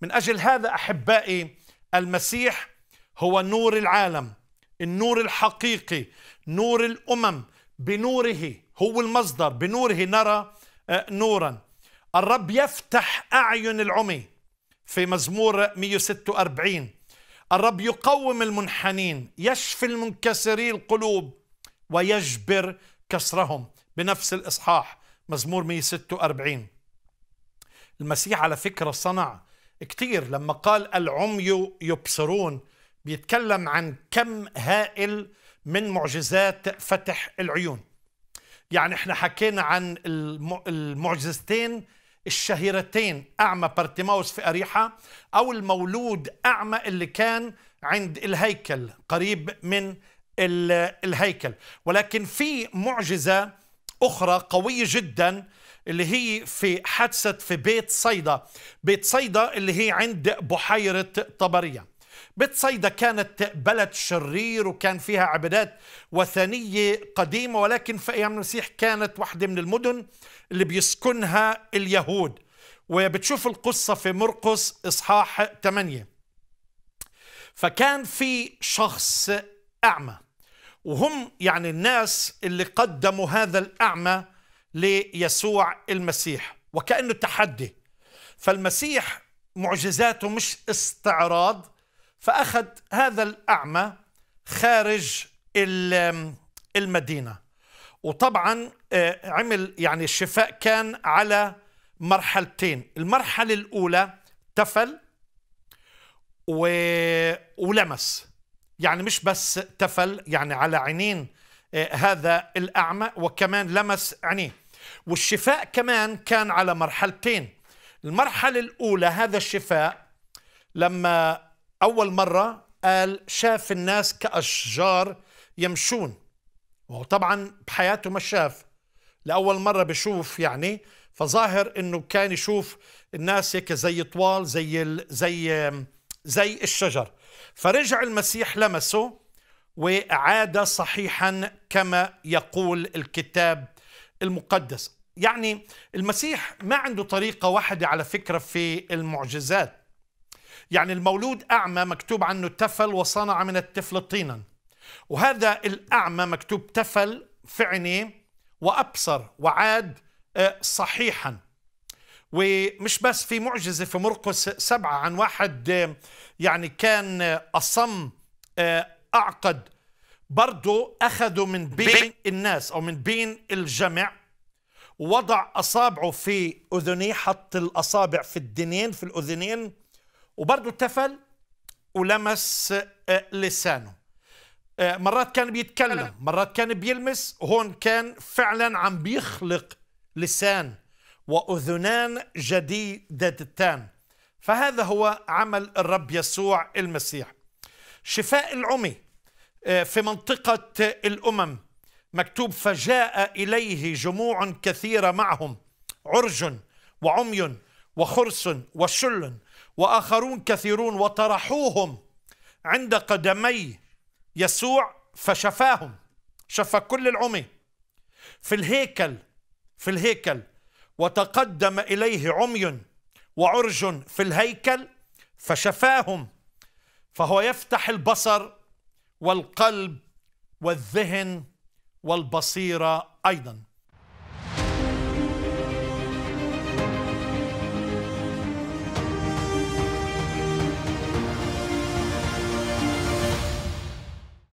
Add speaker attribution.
Speaker 1: من أجل هذا أحبائي المسيح هو نور العالم النور الحقيقي نور الأمم بنوره هو المصدر بنوره نرى آه، نورا الرب يفتح أعين العمي في مزمور 146 الرب يقوم المنحنين يشفي المنكسري القلوب ويجبر كسرهم بنفس الإصحاح مزمور 146 المسيح على فكرة صنع كثير لما قال العمي يبصرون بيتكلم عن كم هائل من معجزات فتح العيون يعني احنا حكينا عن المعجزتين الشهيرتين أعمى بارتيماوس في أريحة أو المولود أعمى اللي كان عند الهيكل قريب من الهيكل ولكن في معجزة أخرى قوية جدا اللي هي في حادثة في بيت صيدا بيت صيدا اللي هي عند بحيرة طبرية بيت صيدا كانت بلد شرير وكان فيها عبادات وثنية قديمة ولكن في أيام المسيح كانت واحدة من المدن اللي بيسكنها اليهود وبتشوف القصة في مرقس إصحاح 8 فكان في شخص أعمى وهم يعني الناس اللي قدموا هذا الأعمى ليسوع المسيح وكأنه تحدي فالمسيح معجزاته مش استعراض فأخذ هذا الأعمى خارج المدينة وطبعا آه، عمل يعني الشفاء كان على مرحلتين المرحلة الأولى تفل و... ولمس يعني مش بس تفل يعني على عينين آه، هذا الأعمى وكمان لمس عينيه والشفاء كمان كان على مرحلتين المرحلة الأولى هذا الشفاء لما أول مرة قال شاف الناس كأشجار يمشون وهو طبعا بحياته ما شاف لأول مرة بشوف يعني فظاهر انه كان يشوف الناس هيك زي طوال زي زي زي الشجر فرجع المسيح لمسه وعاد صحيحا كما يقول الكتاب المقدس يعني المسيح ما عنده طريقة واحدة على فكرة في المعجزات يعني المولود أعمى مكتوب عنه تفل وصنع من التفل طينا وهذا الأعمى مكتوب تفل في عينيه وأبصر وعاد آه، صحيحا ومش بس في معجزة في مرقس سبعة عن واحد يعني كان أصم آه، أعقد برضه أخذه من بين الناس أو من بين الجمع وضع أصابعه في أذنيه حط الأصابع في الدنين في الأذنين وبرضه تفل ولمس آه، لسانه آه، مرات كان بيتكلم مرات كان بيلمس هون كان فعلا عم بيخلق لسان وأذنان جديدتان فهذا هو عمل الرب يسوع المسيح شفاء العمي آه، في منطقة الأمم مكتوب فجاء إليه جموع كثيرة معهم عرج وعمي وخرس وشل وآخرون كثيرون وطرحوهم عند قدمي يسوع فشفاهم شفى كل العمي في الهيكل في الهيكل وتقدم إليه عمي وعرج في الهيكل فشفاهم فهو يفتح البصر والقلب والذهن والبصيرة أيضاً